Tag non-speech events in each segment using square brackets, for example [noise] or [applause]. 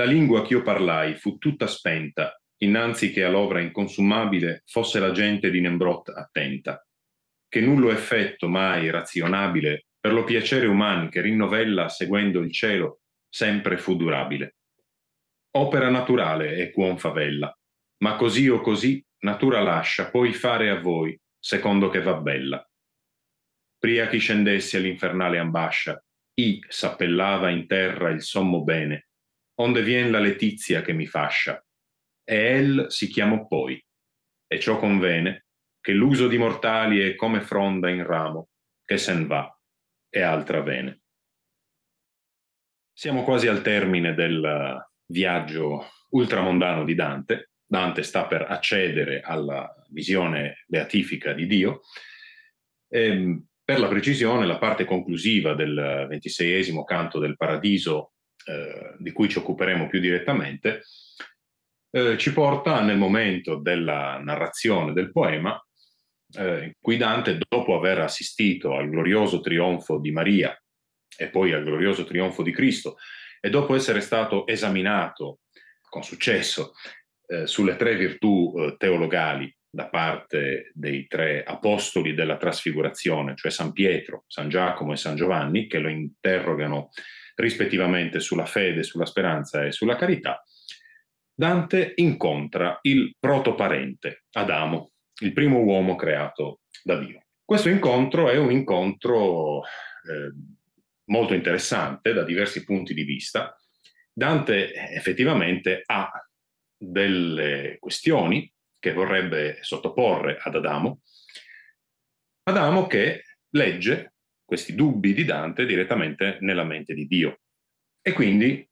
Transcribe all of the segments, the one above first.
La lingua ch'io parlai fu tutta spenta, innanzi che a l'ovra inconsumabile fosse la gente di Nembrot attenta, che nullo effetto mai razionabile per lo piacere umano che rinnovella seguendo il cielo sempre fu durabile. Opera naturale è quon favella, ma così o così natura lascia poi fare a voi, secondo che va bella. Pria chi scendessi all'infernale ambascia, i s'appellava in terra il sommo bene, onde vien la letizia che mi fascia, e el si chiamò poi, e ciò convene, che l'uso di mortali è come fronda in ramo, che sen va, e altra vene. Siamo quasi al termine del eh, viaggio ultramondano di Dante. Dante sta per accedere alla visione beatifica di Dio. E, ehm, per la precisione, la parte conclusiva del ventiseiesimo canto del Paradiso eh, di cui ci occuperemo più direttamente, eh, ci porta nel momento della narrazione del poema, eh, in cui Dante, dopo aver assistito al glorioso trionfo di Maria e poi al glorioso trionfo di Cristo, e dopo essere stato esaminato con successo eh, sulle tre virtù eh, teologali da parte dei tre apostoli della trasfigurazione, cioè San Pietro, San Giacomo e San Giovanni, che lo interrogano rispettivamente sulla fede, sulla speranza e sulla carità, Dante incontra il protoparente, Adamo, il primo uomo creato da Dio. Questo incontro è un incontro eh, molto interessante da diversi punti di vista. Dante effettivamente ha delle questioni che vorrebbe sottoporre ad Adamo, Adamo che legge questi dubbi di Dante direttamente nella mente di Dio e quindi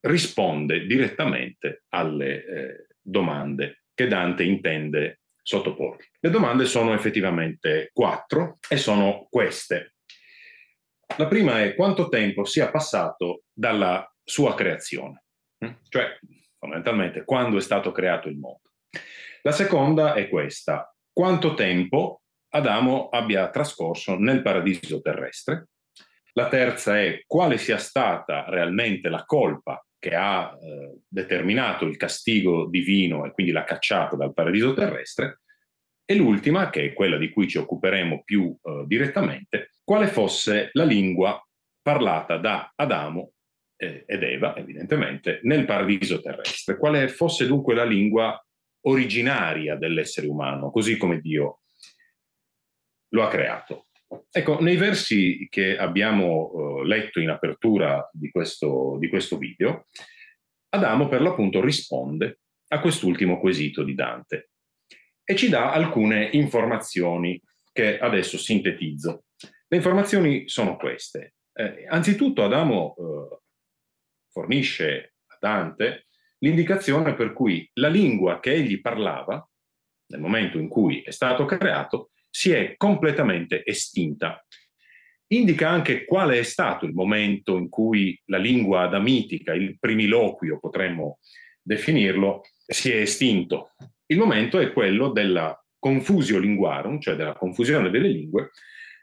risponde direttamente alle eh, domande che Dante intende sottoporre. Le domande sono effettivamente quattro e sono queste. La prima è quanto tempo sia passato dalla sua creazione, mm? cioè fondamentalmente quando è stato creato il mondo. La seconda è questa, quanto tempo Adamo abbia trascorso nel paradiso terrestre. La terza è quale sia stata realmente la colpa che ha eh, determinato il castigo divino e quindi la cacciata dal paradiso terrestre. E l'ultima, che è quella di cui ci occuperemo più eh, direttamente, quale fosse la lingua parlata da Adamo eh, ed Eva, evidentemente, nel paradiso terrestre, quale fosse dunque la lingua originaria dell'essere umano, così come Dio lo ha creato. Ecco, nei versi che abbiamo eh, letto in apertura di questo, di questo video, Adamo per l'appunto risponde a quest'ultimo quesito di Dante e ci dà alcune informazioni che adesso sintetizzo. Le informazioni sono queste. Eh, anzitutto Adamo eh, fornisce a Dante l'indicazione per cui la lingua che egli parlava nel momento in cui è stato creato si è completamente estinta. Indica anche quale è stato il momento in cui la lingua adamitica, il primiloquio potremmo definirlo, si è estinto. Il momento è quello della confusio linguarum, cioè della confusione delle lingue,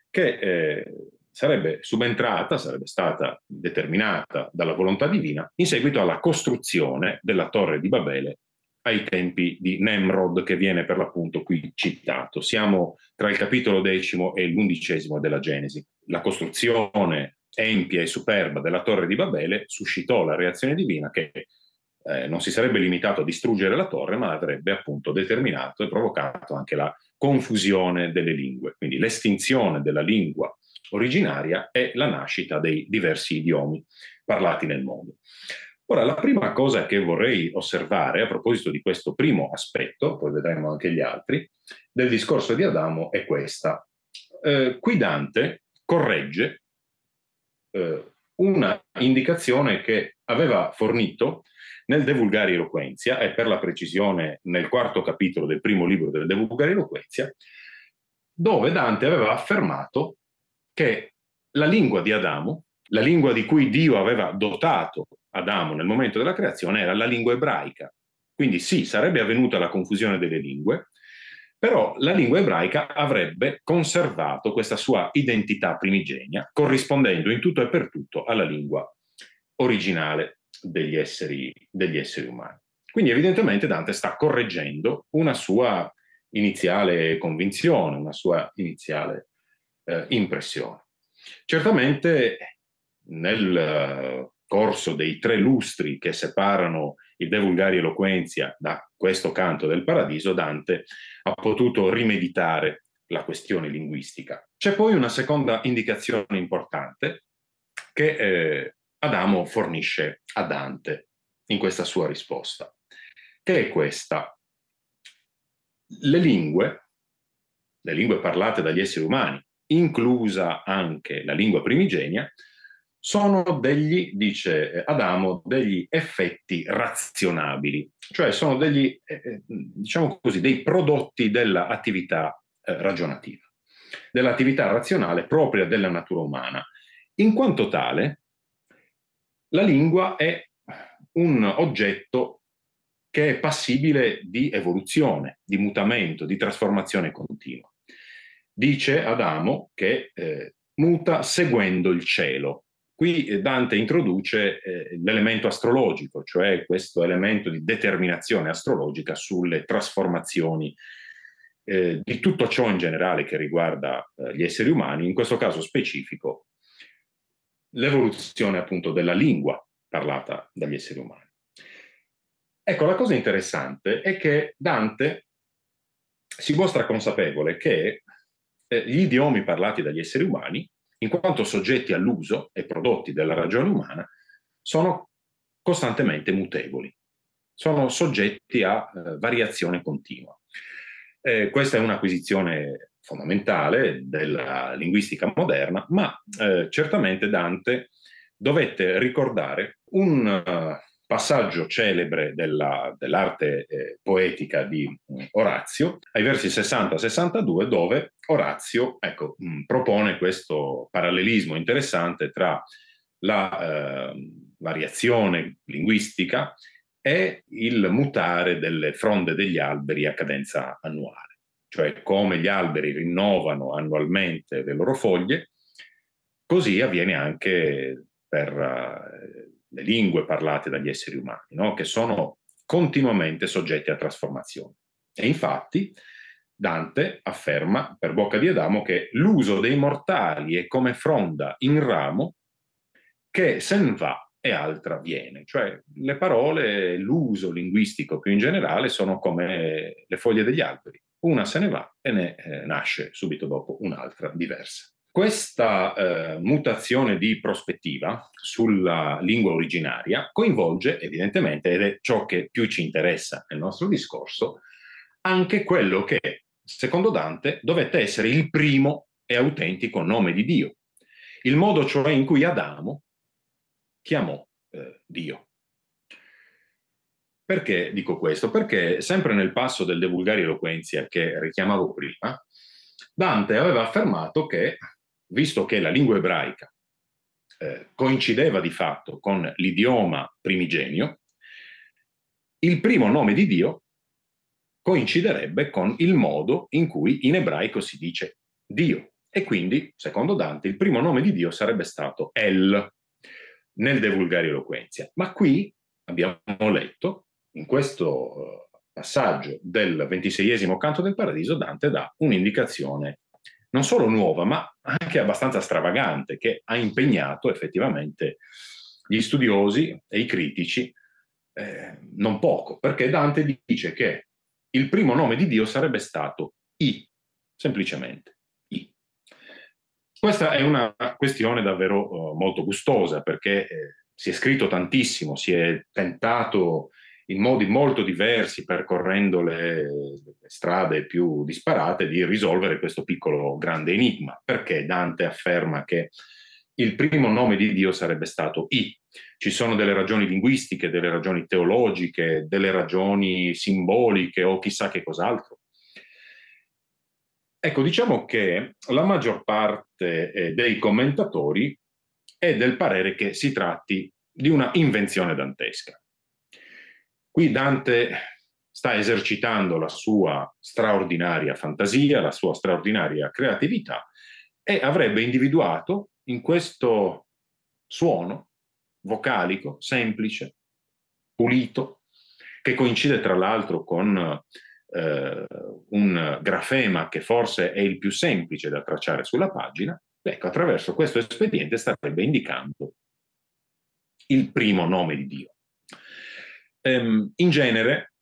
che eh, sarebbe subentrata, sarebbe stata determinata dalla volontà divina in seguito alla costruzione della torre di Babele ai tempi di Nemrod che viene per l'appunto qui citato. Siamo tra il capitolo decimo e l'undicesimo della Genesi. La costruzione empia e superba della torre di Babele suscitò la reazione divina che eh, non si sarebbe limitato a distruggere la torre, ma avrebbe appunto determinato e provocato anche la confusione delle lingue, quindi l'estinzione della lingua originaria e la nascita dei diversi idiomi parlati nel mondo. Ora, la prima cosa che vorrei osservare a proposito di questo primo aspetto, poi vedremo anche gli altri, del discorso di Adamo è questa. Eh, qui Dante corregge eh, una indicazione che aveva fornito nel De Vulgari Eloquenzia e per la precisione nel quarto capitolo del primo libro del De Vulgari Eloquenzia, dove Dante aveva affermato che la lingua di Adamo, la lingua di cui Dio aveva dotato Adamo nel momento della creazione era la lingua ebraica. Quindi sì, sarebbe avvenuta la confusione delle lingue, però la lingua ebraica avrebbe conservato questa sua identità primigenia, corrispondendo in tutto e per tutto alla lingua originale degli esseri, degli esseri umani. Quindi evidentemente Dante sta correggendo una sua iniziale convinzione, una sua iniziale eh, impressione. Certamente nel corso dei tre lustri che separano il De Vulgari Eloquenzia da questo canto del paradiso, Dante ha potuto rimeditare la questione linguistica. C'è poi una seconda indicazione importante che eh, Adamo fornisce a Dante in questa sua risposta, che è questa. Le lingue, le lingue parlate dagli esseri umani, inclusa anche la lingua primigenia, sono degli, dice eh, Adamo, degli effetti razionabili, cioè sono degli, eh, eh diciamo così, dei prodotti dell'attività eh, ragionativa, dell'attività razionale propria della natura umana. In quanto tale, la lingua è un oggetto che è passibile di evoluzione, di mutamento, di trasformazione continua. Dice Adamo che eh, muta seguendo il cielo, Qui eh, Dante introduce eh, l'elemento astrologico, cioè questo elemento di determinazione astrologica sulle trasformazioni eh, di tutto ciò in generale che riguarda eh, gli esseri umani, in questo caso specifico l'evoluzione appunto della lingua parlata dagli esseri umani. Ecco, la cosa interessante è che Dante si mostra consapevole che eh, gli idiomi parlati dagli esseri umani in quanto soggetti all'uso e prodotti della ragione umana, sono costantemente mutevoli, sono soggetti a eh, variazione continua. Eh, questa è un'acquisizione fondamentale della linguistica moderna, ma eh, certamente Dante dovette ricordare un, eh, passaggio celebre della, dell'arte eh, poetica di eh, Orazio, ai versi 60-62, dove Orazio ecco, mh, mm, propone questo parallelismo interessante tra la eh, variazione linguistica e il mutare delle fronde degli alberi a cadenza annuale, cioè come gli alberi rinnovano annualmente le loro foglie, così avviene anche per... Eh, le lingue parlate dagli esseri umani, no? che sono continuamente soggetti a trasformazione. E infatti Dante afferma per bocca di Adamo che l'uso dei mortali è come fronda in ramo che se ne va e altra viene, cioè le parole, l'uso linguistico più in generale sono come le foglie degli alberi, una se ne va e ne eh, nasce subito dopo un'altra diversa. Questa eh, mutazione di prospettiva sulla lingua originaria coinvolge evidentemente, ed è ciò che più ci interessa nel nostro discorso, anche quello che, secondo Dante, dovette essere il primo e autentico nome di Dio, il modo cioè in cui Adamo chiamò eh, Dio. Perché dico questo? Perché sempre nel passo del De Vulgari Eloquenzia che richiamavo prima, Dante aveva affermato che visto che la lingua ebraica eh, coincideva di fatto con l'idioma primigenio, il primo nome di Dio coinciderebbe con il modo in cui in ebraico si dice Dio. E quindi, secondo Dante, il primo nome di Dio sarebbe stato El nel De Vulgari Eloquenzia. Ma qui abbiamo letto, in questo eh, passaggio del ventiseiesimo canto del paradiso, Dante dà un'indicazione non solo nuova, ma anche abbastanza stravagante, che ha impegnato effettivamente gli studiosi e i critici eh, non poco, perché Dante dice che il primo nome di Dio sarebbe stato I, semplicemente I. Questa è una questione davvero oh, molto gustosa, perché eh, si è scritto tantissimo, si è tentato in modi molto diversi, percorrendo le, le strade più disparate, di risolvere questo piccolo grande enigma. Perché Dante afferma che il primo nome di Dio sarebbe stato I. Ci sono delle ragioni linguistiche, delle ragioni teologiche, delle ragioni simboliche o chissà che cos'altro. Ecco, diciamo che la maggior parte eh, dei commentatori è del parere che si tratti di una invenzione dantesca. Qui Dante sta esercitando la sua straordinaria fantasia, la sua straordinaria creatività e avrebbe individuato in questo suono vocalico, semplice, pulito, che coincide tra l'altro con eh, un grafema che forse è il più semplice da tracciare sulla pagina, ecco, attraverso questo espediente starebbe indicando il primo nome di Dio ehm, in genere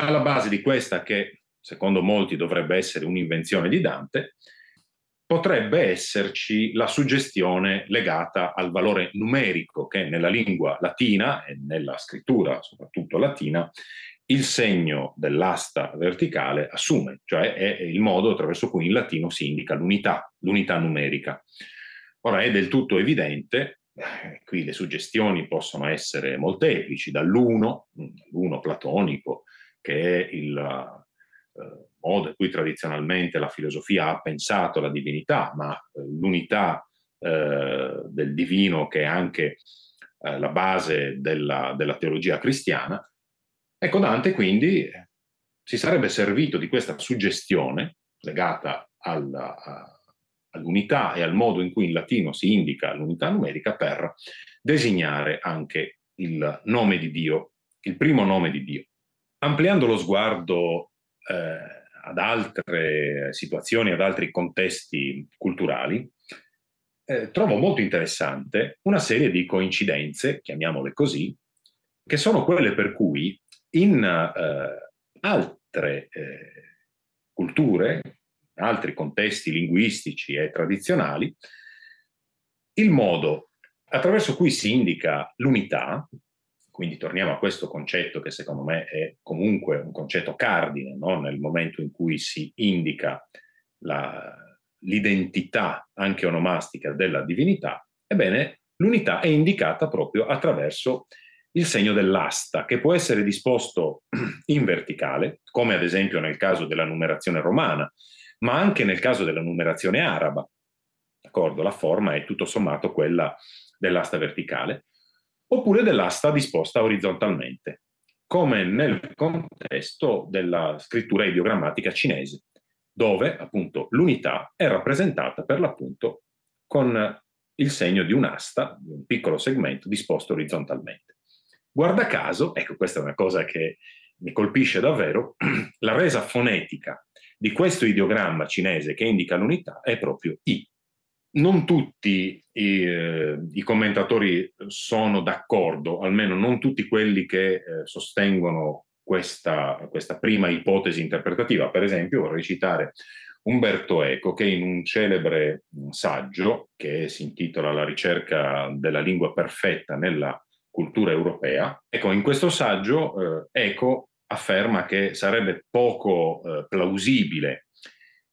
alla base di questa che secondo molti dovrebbe essere un'invenzione di Dante, potrebbe esserci la suggestione legata al valore numerico che nella lingua latina e nella scrittura soprattutto latina il segno dell'asta verticale assume, cioè è il modo attraverso cui in latino si indica l'unità, l'unità numerica. Ora è del tutto evidente eh, qui le suggestioni possono essere molteplici, dall'uno, mm, l'uno platonico, che è il eh, modo in cui tradizionalmente la filosofia ha pensato la divinità, ma eh, l'unità del divino che è anche la base della, della teologia cristiana. Ecco, Dante quindi si sarebbe servito di questa suggestione legata alla, all'unità e al modo in cui in latino si indica l'unità numerica per designare anche il nome di Dio, il primo nome di Dio. Ampliando lo sguardo eh, ad altre situazioni, ad altri contesti culturali, eh, trovo molto interessante una serie di coincidenze, chiamiamole così, che sono quelle per cui in eh, altre eh, culture, altri contesti linguistici e tradizionali, il modo attraverso cui si indica l'unità, quindi torniamo a questo concetto che secondo me è comunque un concetto cardine no? nel momento in cui si indica la, l'identità anche onomastica della divinità, ebbene l'unità è indicata proprio attraverso il segno dell'asta, che può essere disposto [clears throat] in verticale, come ad esempio nel caso della numerazione romana, ma anche nel caso della numerazione araba. D'accordo? La forma è tutto sommato quella dell'asta verticale, oppure dell'asta disposta orizzontalmente, come nel contesto della scrittura ideogrammatica cinese, dove appunto l'unità è rappresentata per l'appunto con il segno di un'asta, di un piccolo segmento disposto orizzontalmente. Guarda caso, ecco questa è una cosa che mi colpisce davvero, [clears throat] la resa fonetica di questo ideogramma cinese che indica l'unità è proprio I. Non tutti i, eh, i commentatori sono d'accordo, almeno non tutti quelli che eh, sostengono questa, questa prima ipotesi interpretativa. Per esempio, vorrei citare Umberto Eco, che in un celebre mm, saggio che si intitola La ricerca della lingua perfetta nella cultura europea, ecco, in questo saggio eh, Eco afferma che sarebbe poco eh, plausibile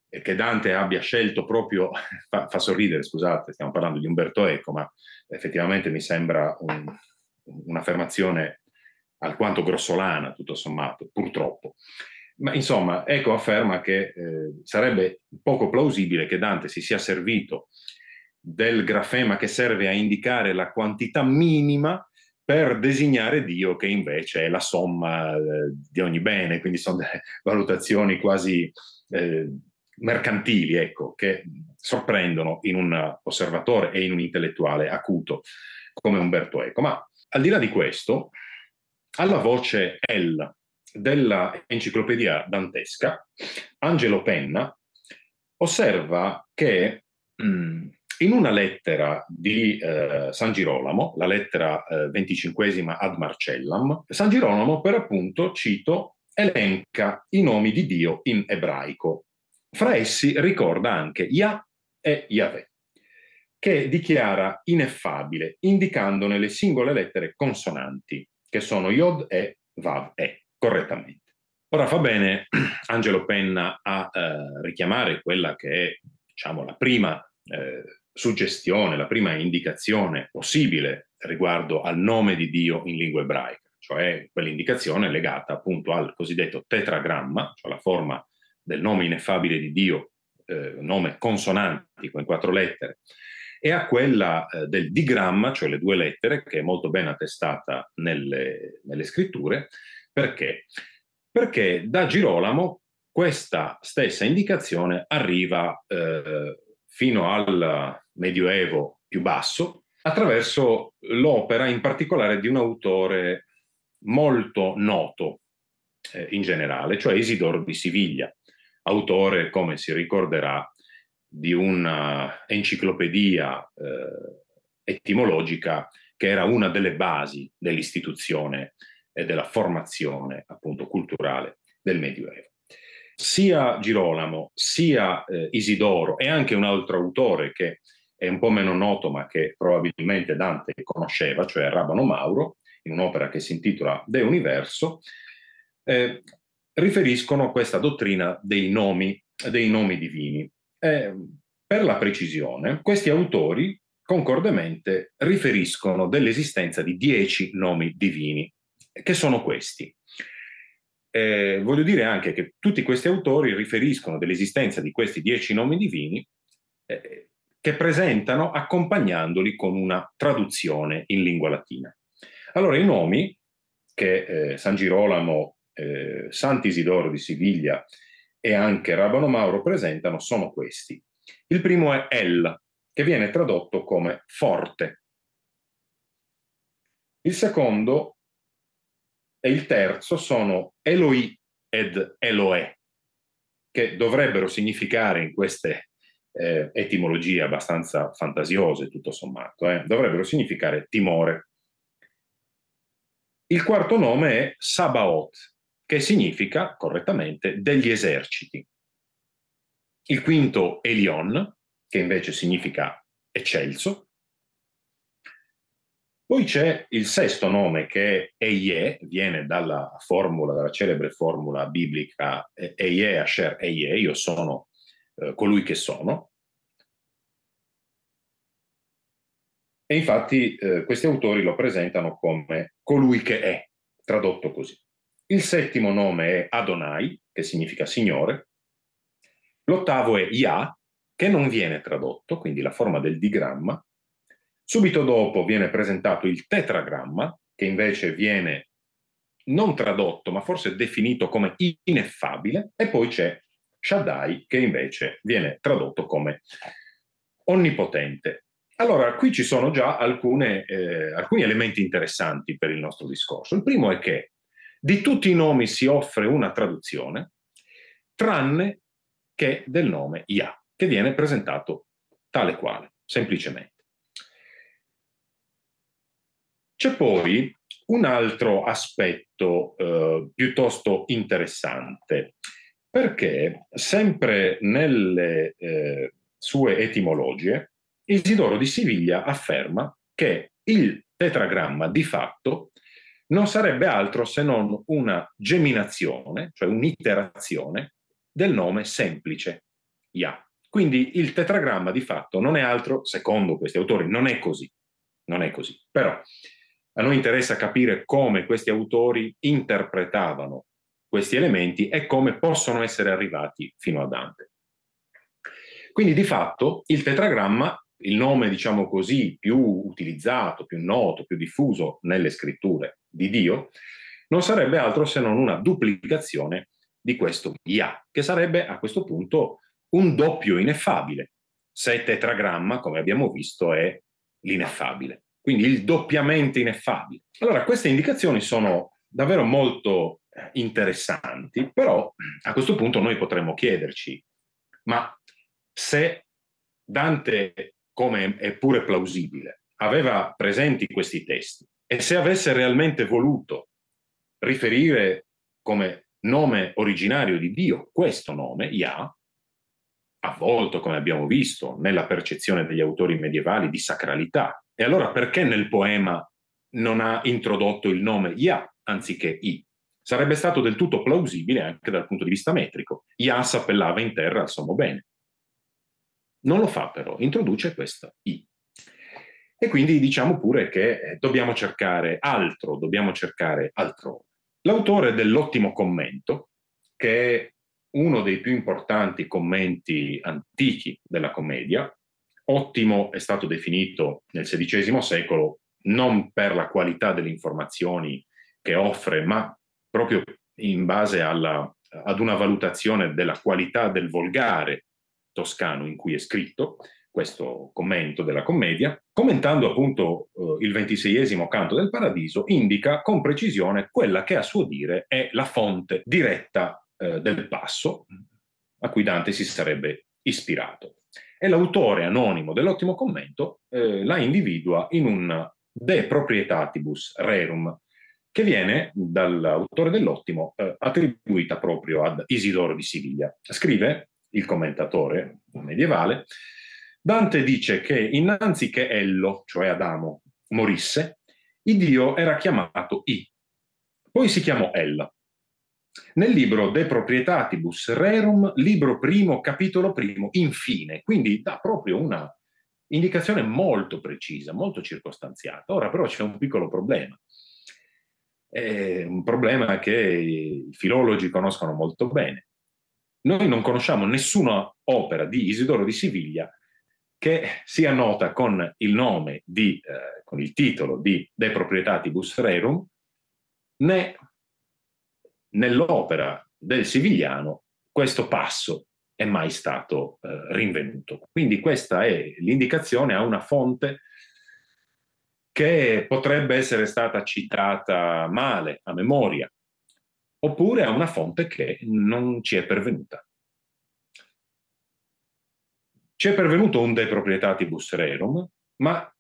eh, che Dante abbia scelto proprio, [laughs] fa, fa, sorridere, scusate, stiamo parlando di Umberto Eco, ma effettivamente mi sembra un, un'affermazione alquanto grossolana, tutto sommato, purtroppo. Ma insomma, Eco afferma che eh, sarebbe poco plausibile che Dante si sia servito del grafema che serve a indicare la quantità minima per designare Dio che invece è la somma eh, di ogni bene, quindi sono valutazioni quasi eh, mercantili, ecco, che sorprendono in un osservatore e in un intellettuale acuto come Umberto Eco. Ma al di là di questo, alla voce L della enciclopedia dantesca, Angelo Penna osserva che mh, mm, in una lettera di eh, San Girolamo, la lettera eh, ad Marcellam, San Girolamo per appunto, cito, elenca i nomi di Dio in ebraico. Fra essi ricorda anche Yah e Yahweh, che dichiara ineffabile, indicandone le singole lettere consonanti, che sono Yod e Vav e, correttamente. Ora fa bene [clears throat] Angelo Penna a eh, richiamare quella che è diciamo, la prima eh, suggestione, la prima indicazione possibile riguardo al nome di Dio in lingua ebraica, cioè quell'indicazione legata appunto al cosiddetto tetragramma, cioè la forma del nome ineffabile di Dio, eh, nome consonantico in quattro lettere, e a quella eh, del digramma, cioè le due lettere, che è molto ben attestata nelle, nelle scritture, perché? Perché da Girolamo questa stessa indicazione arriva eh, fino al medioevo più basso, attraverso l'opera in particolare di un autore molto noto eh, in generale, cioè Isidoro di Siviglia, autore, come si ricorderà, di un'enciclopedia eh, etimologica che era una delle basi dell'istituzione e della formazione appunto culturale del Medioevo. Sia Girolamo, sia eh, Isidoro e anche un altro autore che è un po' meno noto ma che probabilmente Dante conosceva, cioè Rabano Mauro, in un'opera che si intitola De Universo, eh, riferiscono questa dottrina dei nomi, dei nomi divini. Eh, per la precisione, questi autori concordemente riferiscono dell'esistenza di dieci nomi divini, che sono questi. Eh, voglio dire anche che tutti questi autori riferiscono dell'esistenza di questi dieci nomi divini eh, che presentano accompagnandoli con una traduzione in lingua latina. Allora i nomi che eh, San Girolamo, eh, Sant'Isidoro di Siviglia e anche Rabano Mauro presentano sono questi. Il primo è El, che viene tradotto come forte. Il secondo e il terzo sono Eloi ed Eloe, che dovrebbero significare in queste eh, etimologie abbastanza fantasiose, tutto sommato, eh, dovrebbero significare timore. Il quarto nome è Sabaot, che significa correttamente degli eserciti. Il quinto Elion, che invece significa eccelso. Poi c'è il sesto nome che è Eie, viene dalla formula, dalla celebre formula biblica Eie, Asher Eie, io sono eh, colui che sono. E infatti eh, questi autori lo presentano come colui che è, tradotto così. Il settimo nome è Adonai, che significa Signore. L'ottavo è Yah, che non viene tradotto, quindi la forma del digramma. Subito dopo viene presentato il tetragramma, che invece viene non tradotto, ma forse definito come ineffabile, e poi c'è Shaddai, che invece viene tradotto come onnipotente. Allora, qui ci sono già alcune, eh, alcuni elementi interessanti per il nostro discorso. Il primo è che di tutti i nomi si offre una traduzione, tranne che del nome Yah, che viene presentato tale quale, semplicemente. C'è poi un altro aspetto eh, piuttosto interessante perché sempre nelle eh, sue etimologie, Isidoro di Siviglia afferma che il tetragramma di fatto non sarebbe altro se non una geminazione, cioè un'iterazione del nome semplice, Ia. Quindi il tetragramma di fatto non è altro, secondo questi autori, non è così, non è così. Però a noi interessa capire come questi autori interpretavano questi elementi e come possono essere arrivati fino a Dante. Quindi di fatto il tetragramma, il nome diciamo così più utilizzato, più noto, più diffuso nelle scritture di Dio, non sarebbe altro se non una duplicazione di questo Ia, che sarebbe a questo punto un doppio ineffabile, se tetragramma, come abbiamo visto, è l'ineffabile, quindi il doppiamente ineffabile. Allora, queste indicazioni sono davvero molto interessanti, però a questo punto noi potremmo chiederci, ma se Dante, come è pure plausibile, aveva presenti questi testi e se avesse realmente voluto riferire come nome originario di Dio questo nome, Yah, avvolto, come abbiamo visto, nella percezione degli autori medievali di sacralità, e allora perché nel poema non ha introdotto il nome Yah anziché I? Sarebbe stato del tutto plausibile anche dal punto di vista metrico. Ias appellava in terra al sommo bene. Non lo fa però, introduce questa I. E quindi diciamo pure che eh, dobbiamo cercare altro, dobbiamo cercare altrove. L'autore dell'ottimo commento, che è uno dei più importanti commenti antichi della commedia, ottimo è stato definito nel XVI secolo non per la qualità delle informazioni che offre, ma proprio in base alla, ad una valutazione della qualità del volgare toscano in cui è scritto questo commento della commedia, commentando appunto eh, il ventiseiesimo canto del Paradiso, indica con precisione quella che a suo dire è la fonte diretta eh, del passo a cui Dante si sarebbe ispirato. E l'autore anonimo dell'ottimo commento eh, la individua in un De proprietatibus rerum che viene dall'autore dell'Ottimo eh, attribuita proprio ad Isidoro di Siviglia. Scrive il commentatore medievale, Dante dice che innanzi che Ello, cioè Adamo, morisse, il Dio era chiamato I, poi si chiamò Ella. Nel libro De Proprietatibus Rerum, libro primo, capitolo primo, infine, quindi dà proprio una indicazione molto precisa, molto circostanziata. Ora però c'è un piccolo problema è un problema che i filologi conoscono molto bene. Noi non conosciamo nessuna opera di Isidoro di Siviglia che sia nota con il nome di, eh, con il titolo di De Proprietatibus Rerum, né nell'opera del Sivigliano questo passo è mai stato eh, rinvenuto. Quindi questa è l'indicazione a una fonte che potrebbe essere stata citata male, a memoria, oppure a una fonte che non ci è pervenuta. Ci è pervenuto un De Proprietatibus Rerum, ma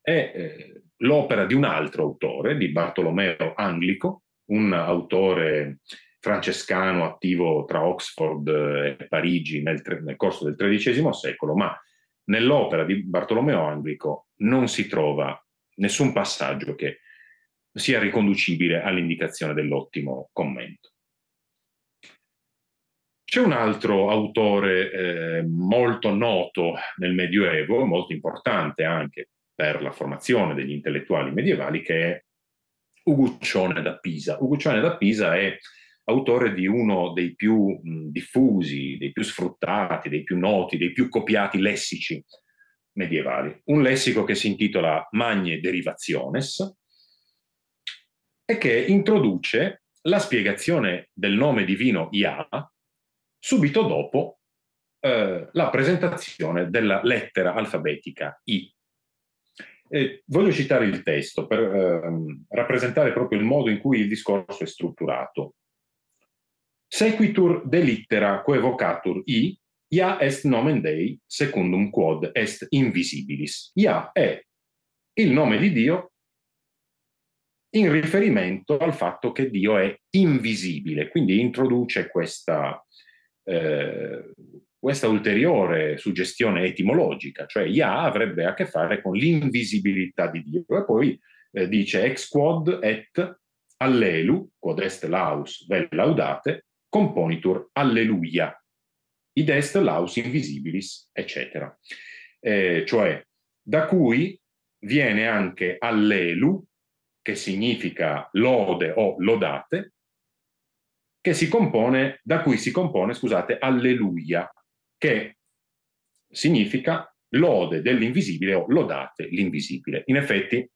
è eh, l'opera di un altro autore, di Bartolomeo Anglico, un autore francescano attivo tra Oxford e Parigi nel, nel, corso del XIII secolo, ma nell'opera di Bartolomeo Anglico non si trova nessun passaggio che sia riconducibile all'indicazione dell'ottimo commento. C'è un altro autore eh, molto noto nel Medioevo, molto importante anche per la formazione degli intellettuali medievali, che è Uguccione da Pisa. Uguccione da Pisa è autore di uno dei più mh, diffusi, dei più sfruttati, dei più noti, dei più copiati lessici medievali. Un lessico che si intitola Magne Derivationes e che introduce la spiegazione del nome divino Ia subito dopo eh, la presentazione della lettera alfabetica I. E voglio citare il testo per eh, rappresentare proprio il modo in cui il discorso è strutturato. Sequitur de littera coevocatur I Ia est nomen Dei secundum quod est invisibilis. Ia è il nome di Dio in riferimento al fatto che Dio è invisibile, quindi introduce questa, eh, questa ulteriore suggestione etimologica, cioè Ia avrebbe a che fare con l'invisibilità di Dio e poi eh, dice ex quod et allelu, quod est laus vel laudate, componitur alleluia, id est laus invisibilis, eccetera. Eh, cioè, da cui viene anche allelu, che significa lode o lodate, che si compone, da cui si compone, scusate, alleluia, che significa lode dell'invisibile o lodate l'invisibile. In effetti,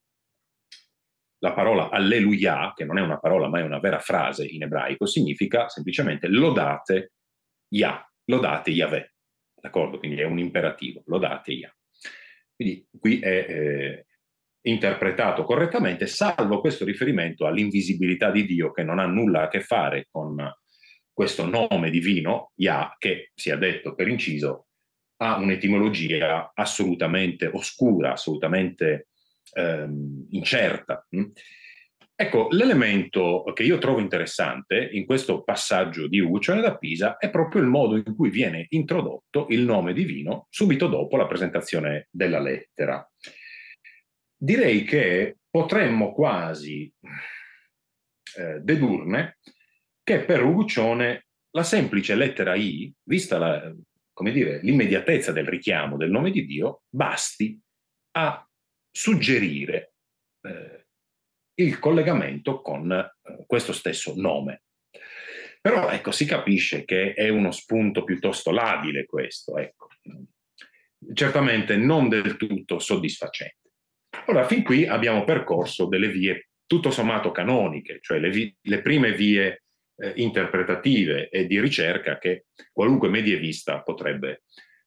la parola alleluia, che non è una parola ma è una vera frase in ebraico, significa semplicemente lodate Yah, lodate Yahweh, d'accordo? Quindi è un imperativo, lodate Yahweh. Quindi qui è eh, interpretato correttamente, salvo questo riferimento all'invisibilità di Dio che non ha nulla a che fare con questo nome divino, Yah, che si è detto per inciso, ha un'etimologia assolutamente oscura, assolutamente ehm, incerta. Mh? Hm? Ecco, l'elemento che io trovo interessante in questo passaggio di Uccione da Pisa è proprio il modo in cui viene introdotto il nome divino subito dopo la presentazione della lettera. Direi che potremmo quasi eh, dedurne che per Uguccione la semplice lettera I, vista la, dire, l'immediatezza del richiamo del nome di Dio, basti a suggerire eh, il collegamento con eh, questo stesso nome. Però ecco, si capisce che è uno spunto piuttosto labile questo, ecco. certamente non del tutto soddisfacente. Allora, fin qui abbiamo percorso delle vie tutto sommato canoniche, cioè le, vie, le prime vie eh, interpretative e di ricerca che qualunque medievista potrebbe,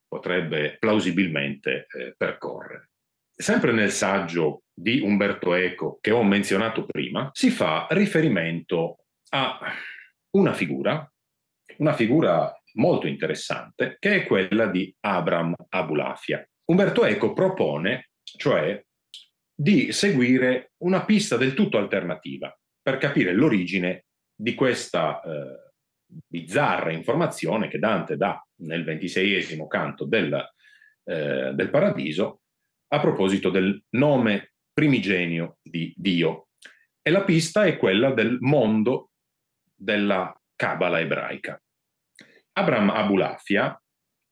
potrebbe plausibilmente eh, percorrere. Sempre nel saggio di Umberto Eco che ho menzionato prima, si fa riferimento a una figura, una figura molto interessante, che è quella di Abram Abulafia. Umberto Eco propone, cioè, di seguire una pista del tutto alternativa per capire l'origine di questa eh, bizzarra informazione che Dante dà nel ventiseiesimo canto del, eh, del Paradiso a proposito del nome primigenio di Dio. E la pista è quella del mondo della Cabala ebraica. Abram Abulafia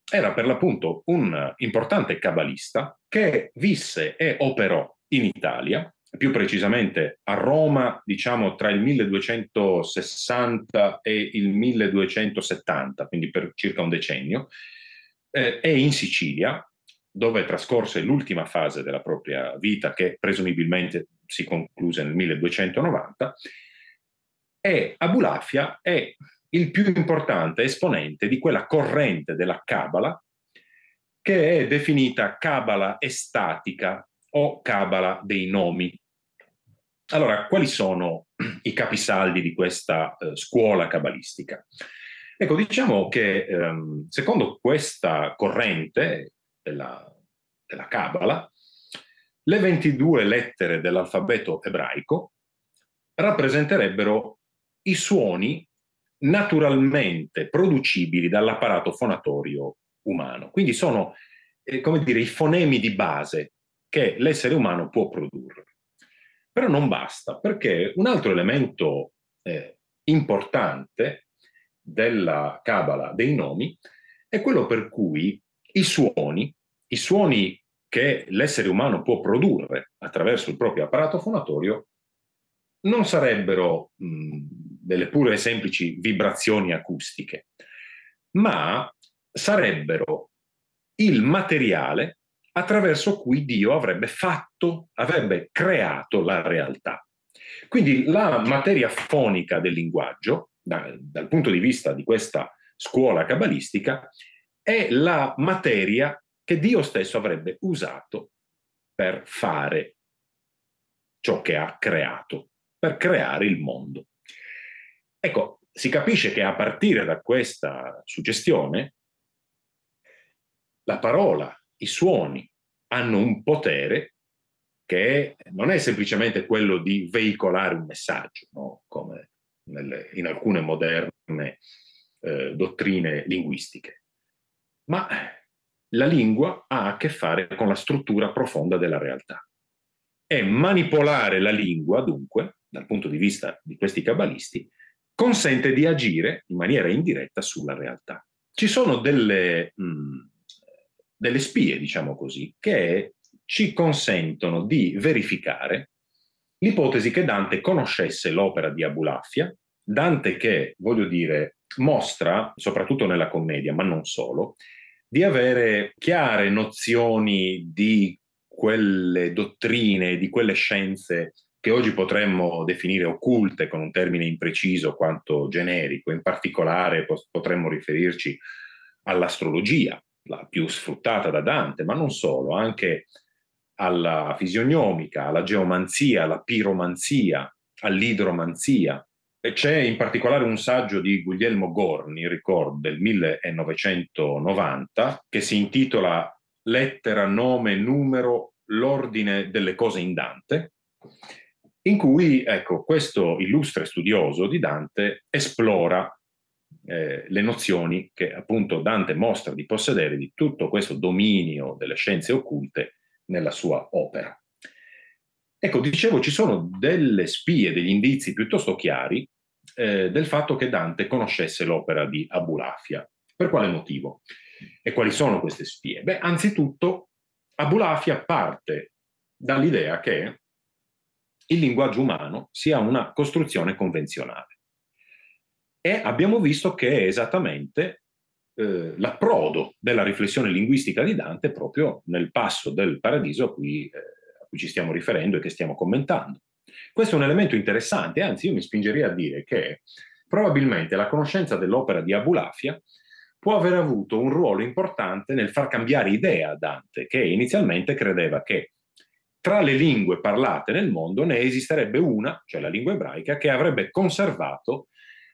era per l'appunto un importante cabalista che visse e operò in Italia, più precisamente a Roma, diciamo tra il 1260 e il 1270, quindi per circa un decennio, eh, e in Sicilia, dove trascorse l'ultima fase della propria vita, che presumibilmente si concluse nel 1290, e Abulafia è il più importante esponente di quella corrente della Cabala che è definita Cabala estatica o Cabala dei nomi. Allora, quali sono i capisaldi di questa eh, scuola cabalistica? Ecco, diciamo che ehm, secondo questa corrente, della, della Kabbalah, le 22 lettere dell'alfabeto ebraico rappresenterebbero i suoni naturalmente producibili dall'apparato fonatorio umano. Quindi sono, eh, come dire, i fonemi di base che l'essere umano può produrre. Però non basta, perché un altro elemento eh, importante della cabala dei nomi è quello per cui i suoni i suoni che l'essere umano può produrre attraverso il proprio apparato fonatorio non sarebbero mh, mm, delle pure e semplici vibrazioni acustiche, ma sarebbero il materiale attraverso cui Dio avrebbe fatto, avrebbe creato la realtà. Quindi la materia fonica del linguaggio, da, dal punto di vista di questa scuola cabalistica, è la materia che Dio stesso avrebbe usato per fare ciò che ha creato, per creare il mondo. Ecco, si capisce che a partire da questa suggestione, la parola, i suoni hanno un potere che non è semplicemente quello di veicolare un messaggio, no? come nelle, in alcune moderne eh, dottrine linguistiche, ma la lingua ha a che fare con la struttura profonda della realtà. E manipolare la lingua, dunque, dal punto di vista di questi cabalisti, consente di agire in maniera indiretta sulla realtà. Ci sono delle, mh, mm, delle spie, diciamo così, che ci consentono di verificare l'ipotesi che Dante conoscesse l'opera di Abulafia, Dante che, voglio dire, mostra, soprattutto nella commedia, ma non solo, di avere chiare nozioni di quelle dottrine, di quelle scienze che oggi potremmo definire occulte con un termine impreciso quanto generico, in particolare potremmo riferirci all'astrologia, la più sfruttata da Dante, ma non solo, anche alla fisionomica, alla geomanzia, alla piromanzia, all'idromanzia, c'è in particolare un saggio di Guglielmo Gorni, ricordo, del 1990, che si intitola Lettera, nome, numero, l'ordine delle cose in Dante, in cui ecco, questo illustre studioso di Dante esplora eh, le nozioni che appunto Dante mostra di possedere di tutto questo dominio delle scienze occulte nella sua opera. Ecco, dicevo, ci sono delle spie, degli indizi piuttosto chiari eh, del fatto che Dante conoscesse l'opera di Abulafia. Per quale motivo? E quali sono queste spie? Beh, anzitutto, Abulafia parte dall'idea che il linguaggio umano sia una costruzione convenzionale. E abbiamo visto che è esattamente eh, l'approdo della riflessione linguistica di Dante proprio nel passo del paradiso a cui eh, cui ci stiamo riferendo e che stiamo commentando. Questo è un elemento interessante, anzi io mi spingerei a dire che probabilmente la conoscenza dell'opera di Abulafia può aver avuto un ruolo importante nel far cambiare idea a Dante, che inizialmente credeva che tra le lingue parlate nel mondo ne esisterebbe una, cioè la lingua ebraica, che avrebbe conservato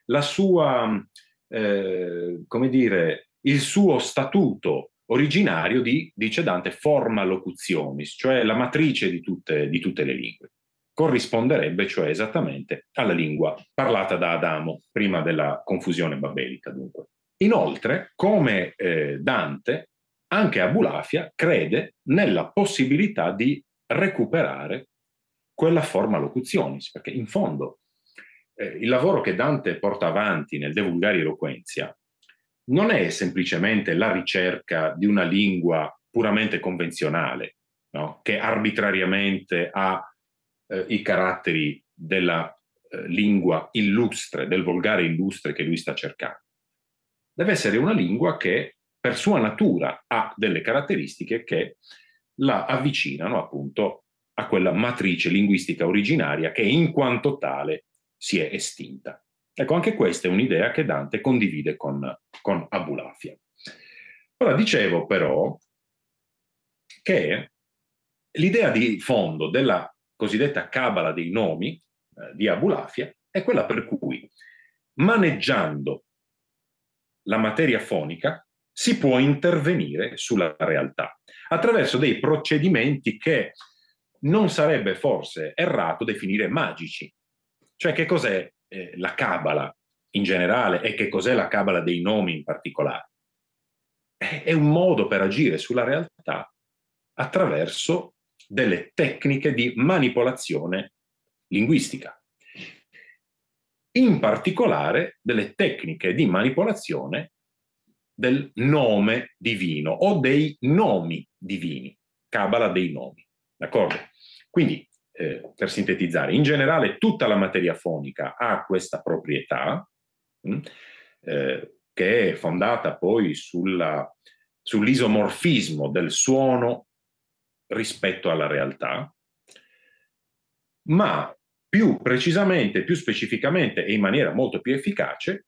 la sua, eh, come dire, il suo statuto originario di, dice Dante, forma locuzionis, cioè la matrice di tutte, di tutte le lingue. Corrisponderebbe cioè esattamente alla lingua parlata da Adamo, prima della confusione babelica dunque. Inoltre, come eh, Dante, anche Abulafia crede nella possibilità di recuperare quella forma locuzionis, perché in fondo eh, il lavoro che Dante porta avanti nel De Vulgari Eloquenzia non è semplicemente la ricerca di una lingua puramente convenzionale, no? che arbitrariamente ha eh, i caratteri della eh, lingua illustre, del volgare illustre che lui sta cercando. Deve essere una lingua che per sua natura ha delle caratteristiche che la avvicinano appunto a quella matrice linguistica originaria che in quanto tale si è estinta. Ecco, anche questa è un'idea che Dante condivide con, con Abulafia. Ora, dicevo però che l'idea di fondo della cosiddetta cabala dei nomi eh, di Abulafia è quella per cui maneggiando la materia fonica si può intervenire sulla realtà attraverso dei procedimenti che non sarebbe forse errato definire magici. Cioè che cos'è eh, la cabala in generale e che cos'è la cabala dei nomi in particolare. È un modo per agire sulla realtà attraverso delle tecniche di manipolazione linguistica. In particolare delle tecniche di manipolazione del nome divino o dei nomi divini, cabala dei nomi. D'accordo? Quindi eh, per sintetizzare, in generale tutta la materia fonica ha questa proprietà mh, mm, eh, che è fondata poi sulla, sull'isomorfismo del suono rispetto alla realtà, ma più precisamente, più specificamente e in maniera molto più efficace,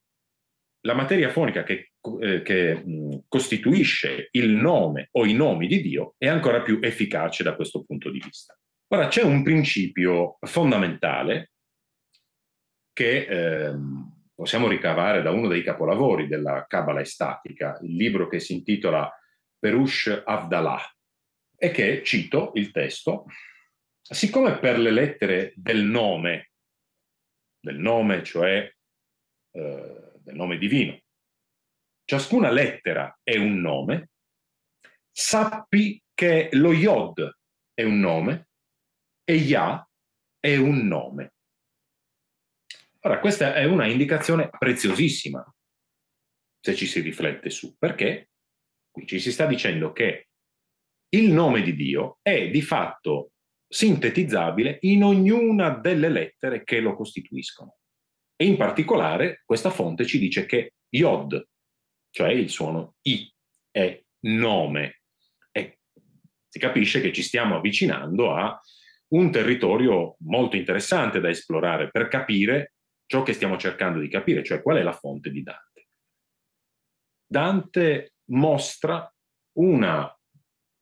la materia fonica che, eh, che mm, costituisce il nome o i nomi di Dio è ancora più efficace da questo punto di vista. Ora c'è un principio fondamentale che ehm, possiamo ricavare da uno dei capolavori della Kabbalah estatica, il libro che si intitola Perush Avdalah, e che, cito il testo, siccome per le lettere del nome, del nome cioè eh, del nome divino, ciascuna lettera è un nome, sappi che lo Yod è un nome, e Yah è un nome. Ora, questa è una indicazione preziosissima, se ci si riflette su, perché qui ci si sta dicendo che il nome di Dio è di fatto sintetizzabile in ognuna delle lettere che lo costituiscono. E in particolare questa fonte ci dice che Yod, cioè il suono I, è nome. E si capisce che ci stiamo avvicinando a un territorio molto interessante da esplorare per capire ciò che stiamo cercando di capire, cioè qual è la fonte di Dante. Dante mostra una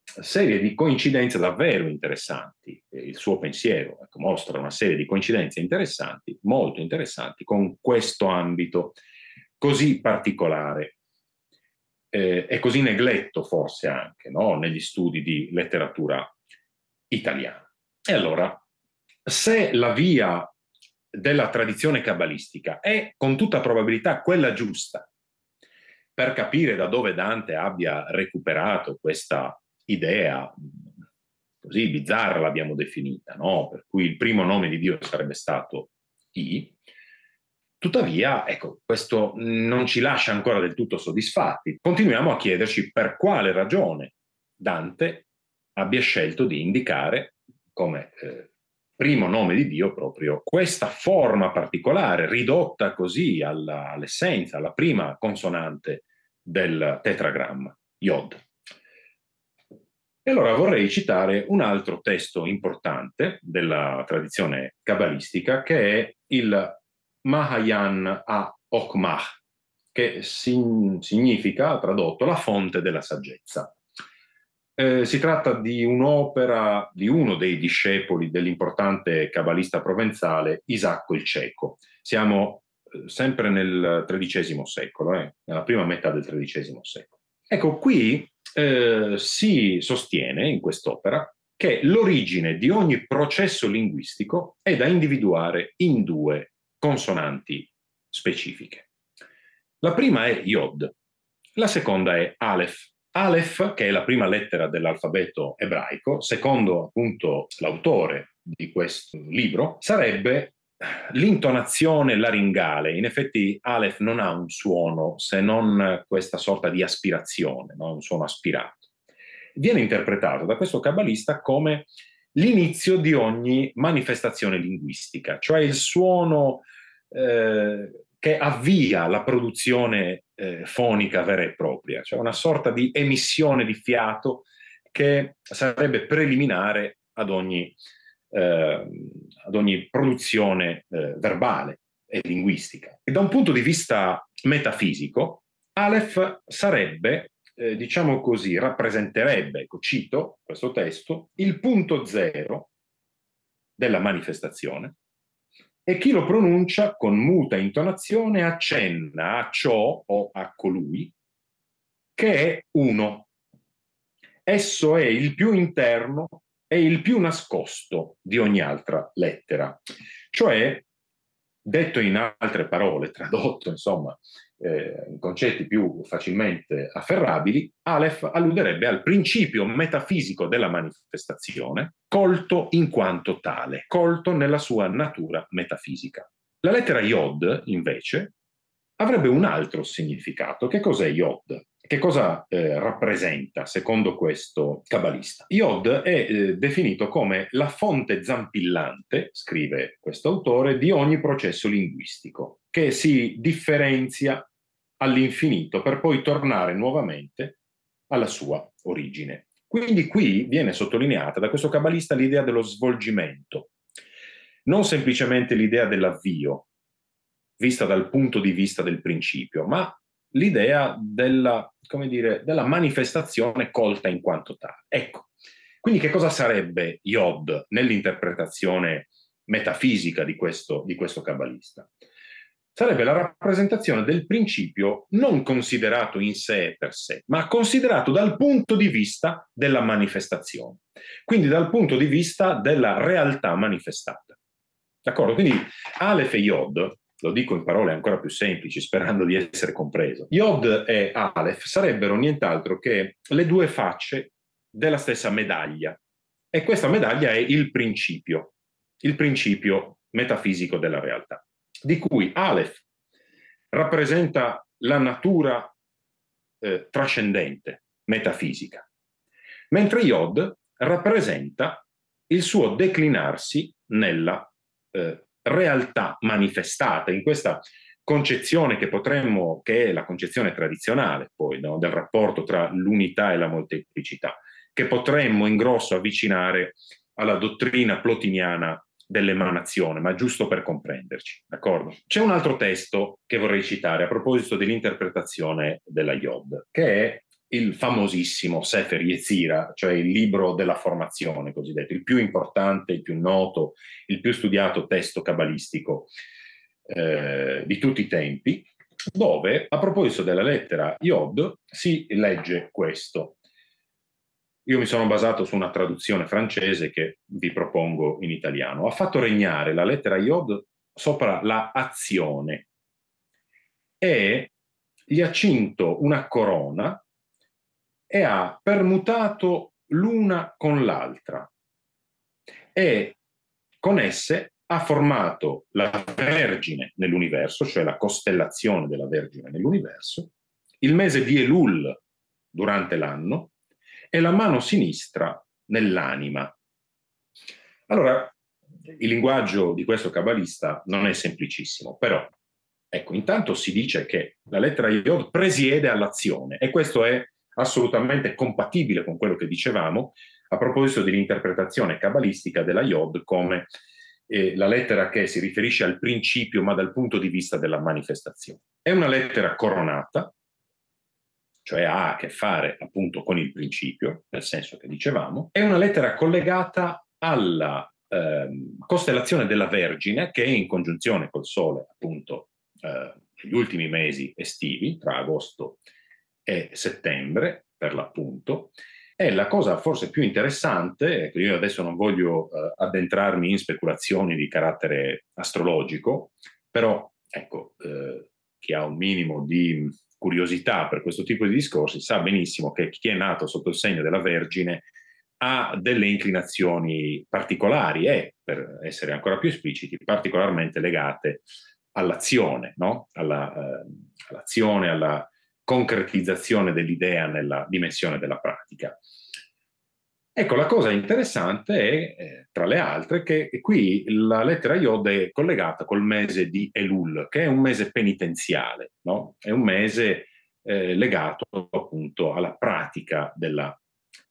serie di coincidenze davvero interessanti, il suo pensiero ecco, mostra una serie di coincidenze interessanti, molto interessanti, con questo ambito così particolare eh, e così negletto forse anche no? negli studi di letteratura italiana. E allora, se la via della tradizione cabalistica è con tutta probabilità quella giusta per capire da dove Dante abbia recuperato questa idea così bizzarra l'abbiamo definita, no? per cui il primo nome di Dio sarebbe stato I. Tuttavia, ecco, questo non ci lascia ancora del tutto soddisfatti. Continuiamo a chiederci per quale ragione Dante abbia scelto di indicare come eh, primo nome di Dio proprio questa forma particolare, ridotta così alla, all'essenza, alla prima consonante del tetragramma, Yod. E allora vorrei citare un altro testo importante della tradizione cabalistica che è il Mahayan a Okmah, che significa, tradotto, la fonte della saggezza. Eh, si tratta di un'opera di uno dei discepoli dell'importante cabalista provenzale Isacco il Cieco. Siamo eh, sempre nel XIII secolo, eh, nella prima metà del XIII secolo. Ecco, qui eh, si sostiene in quest'opera che l'origine di ogni processo linguistico è da individuare in due consonanti specifiche. La prima è iod, la seconda è aleph, Aleph, che è la prima lettera dell'alfabeto ebraico, secondo appunto l'autore di questo libro, sarebbe l'intonazione laringale. In effetti Aleph non ha un suono se non questa sorta di aspirazione, no? un suono aspirato. Viene interpretato da questo cabalista come l'inizio di ogni manifestazione linguistica, cioè il suono eh, che avvia la produzione eh, fonica vera e propria, cioè una sorta di emissione di fiato che sarebbe preliminare ad ogni, eh, ad ogni produzione eh, verbale e linguistica. E da un punto di vista metafisico, Aleph sarebbe, eh, diciamo così, rappresenterebbe, ecco, cito questo testo, il punto zero della manifestazione, e chi lo pronuncia con muta intonazione accenna a ciò o a colui che è uno. Esso è il più interno e il più nascosto di ogni altra lettera. Cioè, detto in altre parole, tradotto insomma eh, concetti più facilmente afferrabili, Aleph alluderebbe al principio metafisico della manifestazione, colto in quanto tale, colto nella sua natura metafisica. La lettera Yod, invece, avrebbe un altro significato. Che cos'è Yod? Che cosa eh, rappresenta secondo questo cabalista? Yod è eh, definito come la fonte zampillante, scrive questo autore, di ogni processo linguistico, che si differenzia all'infinito per poi tornare nuovamente alla sua origine. Quindi qui viene sottolineata da questo cabalista l'idea dello svolgimento, non semplicemente l'idea dell'avvio, vista dal punto di vista del principio, ma l'idea della, dire, della manifestazione colta in quanto tale. Ecco, quindi che cosa sarebbe Yod nell'interpretazione metafisica di questo, di questo cabalista? sarebbe la rappresentazione del principio non considerato in sé per sé, ma considerato dal punto di vista della manifestazione, quindi dal punto di vista della realtà manifestata. D'accordo? Quindi Aleph e Yod, lo dico in parole ancora più semplici, sperando di essere compreso, Yod e Aleph sarebbero nient'altro che le due facce della stessa medaglia. E questa medaglia è il principio, il principio metafisico della realtà di cui Aleph rappresenta la natura eh, trascendente, metafisica, mentre Yod rappresenta il suo declinarsi nella eh, realtà manifestata, in questa concezione che potremmo, che è la concezione tradizionale poi, no? del rapporto tra l'unità e la molteplicità, che potremmo in grosso avvicinare alla dottrina plotiniana dell'emanazione, ma giusto per comprenderci, d'accordo? C'è un altro testo che vorrei citare a proposito dell'interpretazione della Yod, che è il famosissimo Sefer Yetzira, cioè il libro della formazione cosiddetto, il più importante, il più noto, il più studiato testo cabalistico eh, di tutti i tempi, dove a proposito della lettera Yod si legge questo. Io mi sono basato su una traduzione francese che vi propongo in italiano. Ha fatto regnare la lettera Iod sopra la azione e gli ha cinto una corona e ha permutato l'una con l'altra e con esse ha formato la Vergine nell'universo, cioè la costellazione della Vergine nell'universo, il mese di Elul durante l'anno e la mano sinistra nell'anima. Allora, il linguaggio di questo cabalista non è semplicissimo, però ecco, intanto si dice che la lettera Yod presiede all'azione e questo è assolutamente compatibile con quello che dicevamo a proposito dell'interpretazione cabalistica della Yod come eh, la lettera che si riferisce al principio ma dal punto di vista della manifestazione. È una lettera coronata cioè ha a che fare appunto con il principio, nel senso che dicevamo, è una lettera collegata alla eh, costellazione della Vergine che è in congiunzione col Sole appunto eh, negli ultimi mesi estivi, tra agosto e settembre per l'appunto. E la cosa forse più interessante, io adesso non voglio eh, addentrarmi in speculazioni di carattere astrologico, però ecco, eh, chi ha un minimo di curiosità per questo tipo di discorsi sa benissimo che chi è nato sotto il segno della Vergine ha delle inclinazioni particolari e, per essere ancora più espliciti, particolarmente legate all'azione, no? alla, eh, all'azione, alla concretizzazione dell'idea nella dimensione della pratica. Ecco, la cosa interessante è, eh, tra le altre, che qui la lettera Iod è collegata col mese di Elul, che è un mese penitenziale, no? è un mese eh, legato appunto alla pratica della,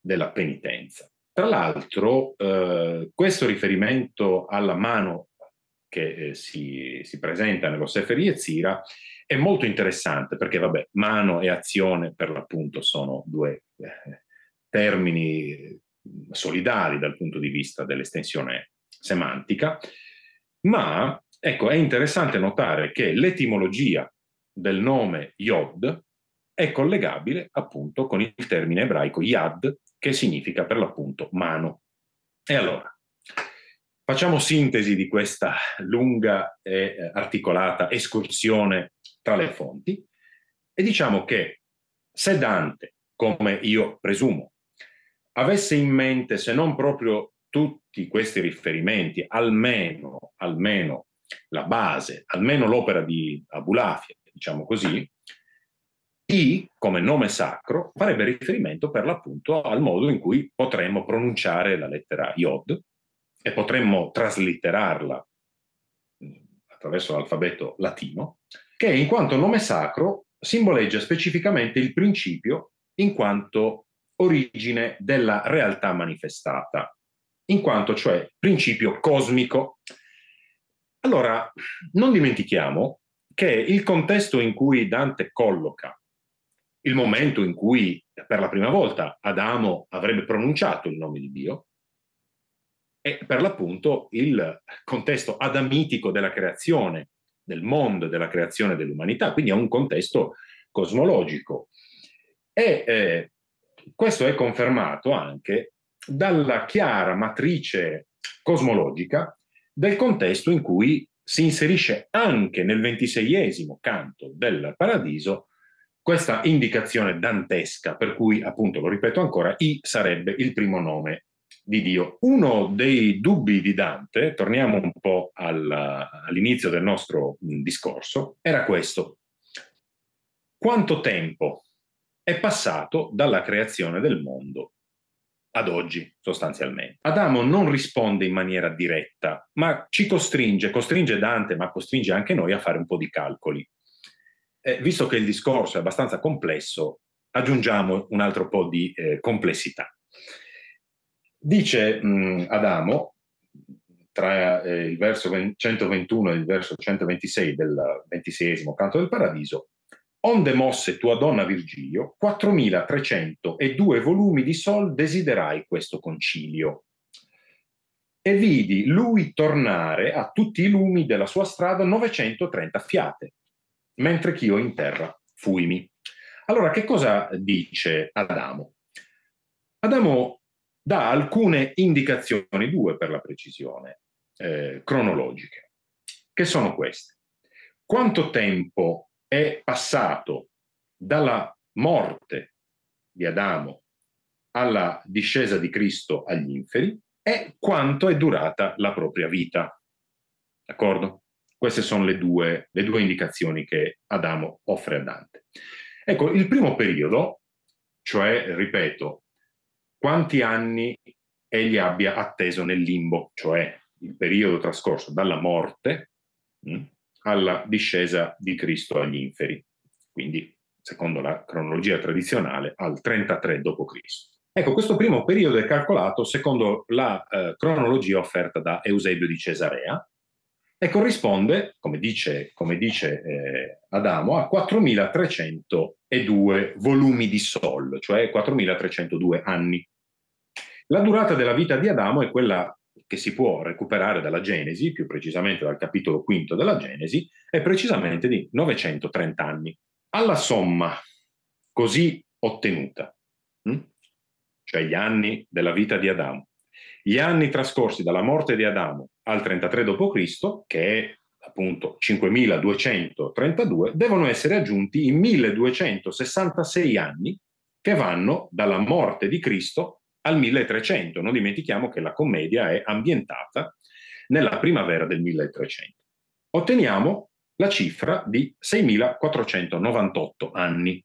della penitenza. Tra l'altro, eh, questo riferimento alla mano che eh, si, si, presenta nello Sefer Yetzira è molto interessante perché, vabbè, mano e azione per l'appunto sono due eh, termini solidali dal punto di vista dell'estensione semantica, ma ecco, è interessante notare che l'etimologia del nome Yod è collegabile appunto con il termine ebraico Yad, che significa per l'appunto mano. E allora, facciamo sintesi di questa lunga e eh, articolata escursione tra le fonti e diciamo che se Dante, come io presumo, avesse in mente, se non proprio tutti questi riferimenti, almeno, almeno la base, almeno l'opera di Abulafia, diciamo così, I, come nome sacro, farebbe riferimento per l'appunto al modo in cui potremmo pronunciare la lettera Iod e potremmo traslitterarla eh, attraverso l'alfabeto latino, che in quanto nome sacro simboleggia specificamente il principio in quanto origine della realtà manifestata, in quanto cioè principio cosmico. Allora, non dimentichiamo che il contesto in cui Dante colloca il momento in cui per la prima volta Adamo avrebbe pronunciato il nome di Dio è per l'appunto il contesto adamitico della creazione, del mondo, della creazione dell'umanità, quindi è un contesto cosmologico. E eh, questo è confermato anche dalla chiara matrice cosmologica del contesto in cui si inserisce anche nel ventiseiesimo canto del Paradiso questa indicazione dantesca, per cui, appunto, lo ripeto ancora, I sarebbe il primo nome di Dio. Uno dei dubbi di Dante, torniamo un po' all'inizio del nostro discorso, era questo. Quanto tempo è passato dalla creazione del mondo ad oggi sostanzialmente. Adamo non risponde in maniera diretta, ma ci costringe, costringe Dante, ma costringe anche noi a fare un po' di calcoli. Eh, visto che il discorso è abbastanza complesso, aggiungiamo un altro po' di eh, complessità. Dice mh, Adamo, tra eh, il verso 121 e il verso 126 del ventisesimo canto del paradiso, Onde mosse tua donna Virgilio 4302 volumi di sol desiderai questo concilio. E vidi lui tornare a tutti i lumi della sua strada 930 fiate, mentre ch'io in terra fuimi. Allora, che cosa dice Adamo? Adamo dà alcune indicazioni, due per la precisione, eh, cronologiche, che sono queste. Quanto tempo è passato dalla morte di Adamo alla discesa di Cristo agli inferi è quanto è durata la propria vita. D'accordo? Queste sono le due, le due indicazioni che Adamo offre a Dante. Ecco, il primo periodo, cioè, ripeto, quanti anni egli abbia atteso nel limbo, cioè il periodo trascorso dalla morte mh, hm, alla discesa di Cristo agli inferi, quindi secondo la cronologia tradizionale al 33 d.C. Ecco, questo primo periodo è calcolato secondo la eh, cronologia offerta da Eusebio di Cesarea e corrisponde, come dice, come dice eh, Adamo, a 4.302 volumi di Sol, cioè 4.302 anni. La durata della vita di Adamo è quella che si può recuperare dalla Genesi, più precisamente dal capitolo quinto della Genesi, è precisamente di 930 anni. Alla somma così ottenuta, hm? cioè gli anni della vita di Adamo, gli anni trascorsi dalla morte di Adamo al 33 d.C., che è appunto 5232, devono essere aggiunti i 1266 anni che vanno dalla morte di Cristo al 1300. Non dimentichiamo che la commedia è ambientata nella primavera del 1300. Otteniamo la cifra di 6.498 anni.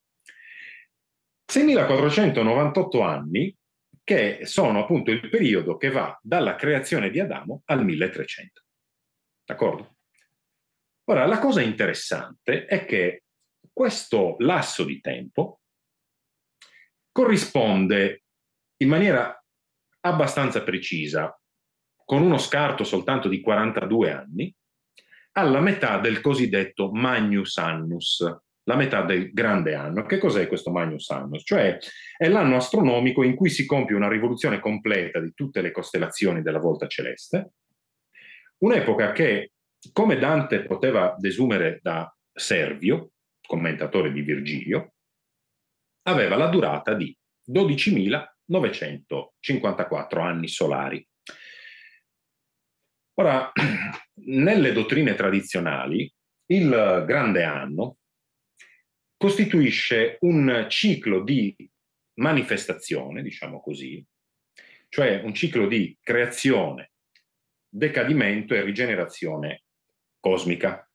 6.498 anni che sono appunto il periodo che va dalla creazione di Adamo al 1300. D'accordo? Ora, la cosa interessante è che questo lasso di tempo corrisponde in maniera abbastanza precisa, con uno scarto soltanto di 42 anni, alla metà del cosiddetto Magnus Annus, la metà del grande anno. Che cos'è questo Magnus Annus? Cioè è l'anno astronomico in cui si compie una rivoluzione completa di tutte le costellazioni della volta celeste, un'epoca che, come Dante poteva desumere da Servio, commentatore di Virgilio, aveva la durata di 12.000 954 anni solari. Ora, [clears throat] nelle dottrine tradizionali, il grande anno costituisce un ciclo di manifestazione, diciamo così, cioè un ciclo di creazione, decadimento e rigenerazione cosmica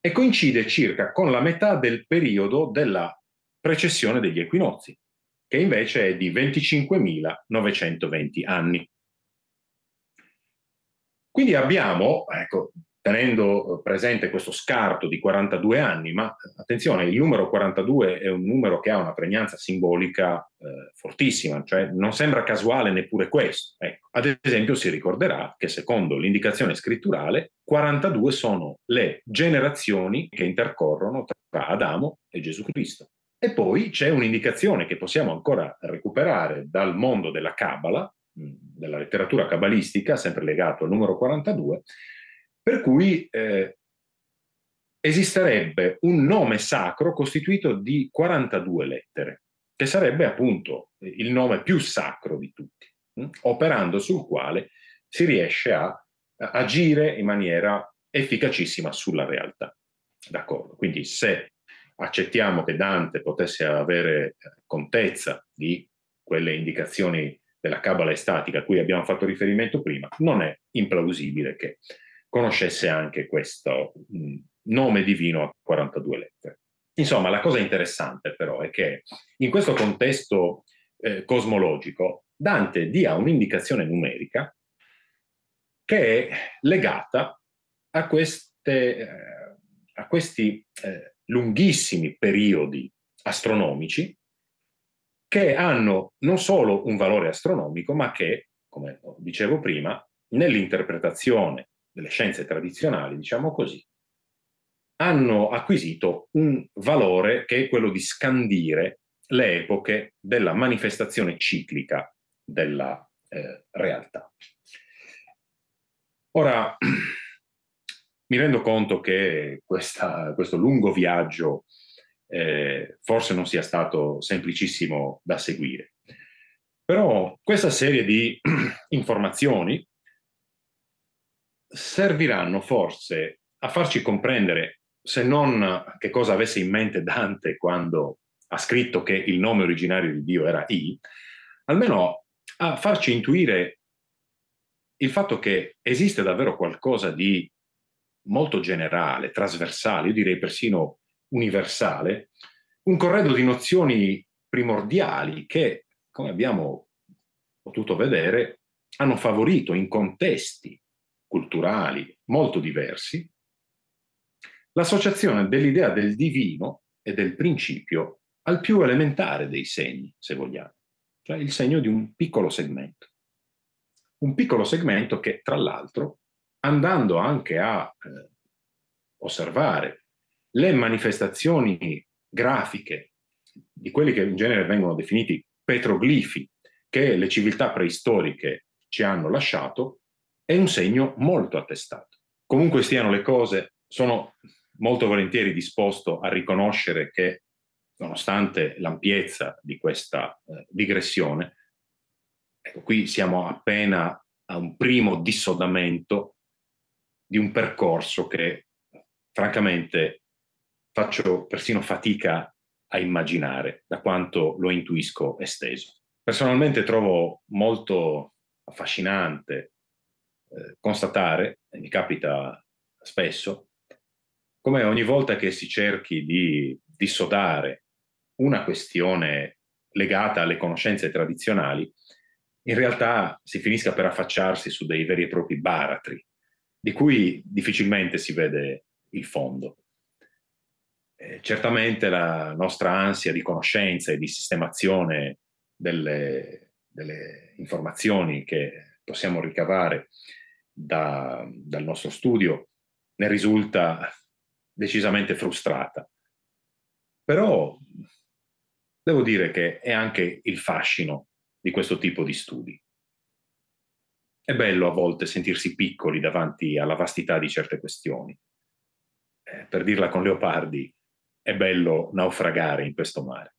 e coincide circa con la metà del periodo della precessione degli equinozi, che invece è di 25.920 anni. Quindi abbiamo, ecco, tenendo eh, presente questo scarto di 42 anni, ma eh, attenzione, il numero 42 è un numero che ha una pregnanza simbolica eh, fortissima, cioè non sembra casuale neppure questo. Ecco, ad esempio si ricorderà che secondo l'indicazione scritturale 42 sono le generazioni che intercorrono tra Adamo e Gesù Cristo. E poi c'è un'indicazione che possiamo ancora recuperare dal mondo della Cabala, della letteratura cabalistica, sempre legato al numero 42, per cui eh, esisterebbe un nome sacro costituito di 42 lettere, che sarebbe appunto il nome più sacro di tutti, mh? operando sul quale si riesce a agire in maniera efficacissima sulla realtà. D'accordo, quindi se accettiamo che Dante potesse avere eh, contezza di quelle indicazioni della cabala estatica a cui abbiamo fatto riferimento prima, non è implausibile che conoscesse anche questo mm, nome divino a 42 lettere. Insomma, la cosa interessante però è che in questo contesto eh, cosmologico Dante dia un'indicazione numerica che è legata a, queste, eh, a questi eh, lunghissimi periodi astronomici che hanno non solo un valore astronomico, ma che, come dicevo prima, nell'interpretazione delle scienze tradizionali, diciamo così, hanno acquisito un valore che è quello di scandire le epoche della manifestazione ciclica della eh, realtà. Ora, [clears throat] Mi rendo conto che questa, questo lungo viaggio eh, forse non sia stato semplicissimo da seguire. Però questa serie di [clears throat] informazioni serviranno forse a farci comprendere, se non che cosa avesse in mente Dante quando ha scritto che il nome originario di Dio era I, almeno a farci intuire il fatto che esiste davvero qualcosa di molto generale, trasversale, io direi persino universale, un corredo di nozioni primordiali che, come abbiamo potuto vedere, hanno favorito in contesti culturali molto diversi l'associazione dell'idea del divino e del principio al più elementare dei segni, se vogliamo, cioè il segno di un piccolo segmento. Un piccolo segmento che, tra l'altro, andando anche a eh, osservare le manifestazioni grafiche di quelli che in genere vengono definiti petroglifi che le civiltà preistoriche ci hanno lasciato, è un segno molto attestato. Comunque stiano le cose, sono molto volentieri disposto a riconoscere che, nonostante l'ampiezza di questa eh, digressione, ecco, qui siamo appena a un primo dissodamento di un percorso che francamente faccio persino fatica a immaginare da quanto lo intuisco esteso. Personalmente trovo molto affascinante eh, constatare, e mi capita spesso, come ogni volta che si cerchi di dissodare una questione legata alle conoscenze tradizionali, in realtà si finisca per affacciarsi su dei veri e propri baratri di cui difficilmente si vede il fondo. Eh, certamente la nostra ansia di conoscenza e di sistemazione delle, delle informazioni che possiamo ricavare da, dal nostro studio ne risulta decisamente frustrata. Però devo dire che è anche il fascino di questo tipo di studi. È bello a volte sentirsi piccoli davanti alla vastità di certe questioni. Eh, per dirla con Leopardi, è bello naufragare in questo mare.